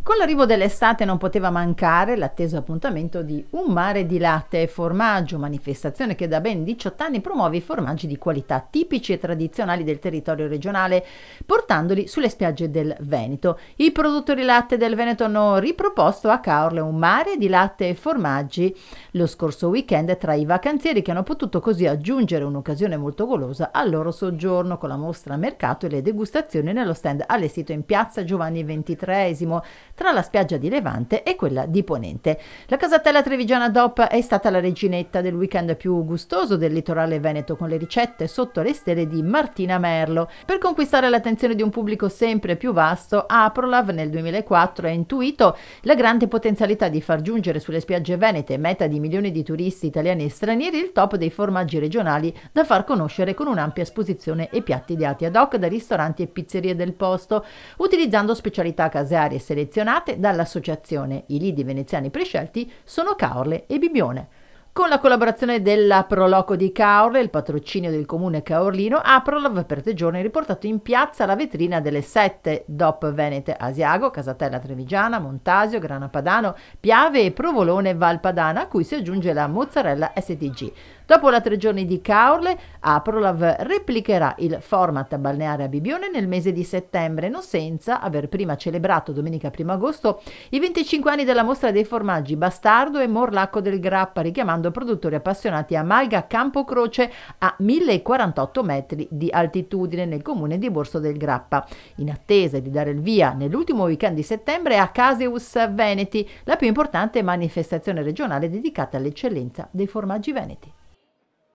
Con l'arrivo dell'estate non poteva mancare l'atteso appuntamento di Un mare di latte e formaggio, manifestazione che da ben 18 anni promuove i formaggi di qualità tipici e tradizionali del territorio regionale, portandoli sulle spiagge del Veneto. I produttori latte del Veneto hanno riproposto a Caorle un mare di latte e formaggi lo scorso weekend tra i vacanzieri che hanno potuto così aggiungere un'occasione molto golosa al loro soggiorno con la mostra a mercato e le degustazioni nello stand allestito in piazza Giovanni XXIII tra la spiaggia di Levante e quella di Ponente. La casatella trevigiana DOP è stata la reginetta del weekend più gustoso del litorale veneto con le ricette sotto le stelle di Martina Merlo. Per conquistare l'attenzione di un pubblico sempre più vasto, Aprolav nel 2004 ha intuito la grande potenzialità di far giungere sulle spiagge venete, meta di milioni di turisti italiani e stranieri, il top dei formaggi regionali da far conoscere con un'ampia esposizione e piatti ideati ad hoc da ristoranti e pizzerie del posto, utilizzando specialità casearie selezionate selezionate dall'associazione I Lidi Veneziani Prescelti sono Caorle e Bibione. Con la collaborazione della Proloco di Caorle, il patrocinio del comune caorlino, Aprolov per tre giorni riportato in piazza la vetrina delle sette DOP Venete Asiago, Casatella Trevigiana, Montasio, Grana Padano, Piave e Provolone Valpadana, a cui si aggiunge la mozzarella STG. Dopo la tre giorni di Caorle, Aprolav replicherà il format balneare a Bibione nel mese di settembre, non senza aver prima celebrato domenica 1 agosto i 25 anni della mostra dei formaggi Bastardo e Morlacco del Grappa, richiamando produttori appassionati a Malga Campocroce a 1048 metri di altitudine nel comune di Borso del Grappa. In attesa di dare il via nell'ultimo weekend di settembre a Caseus Veneti, la più importante manifestazione regionale dedicata all'eccellenza dei formaggi veneti.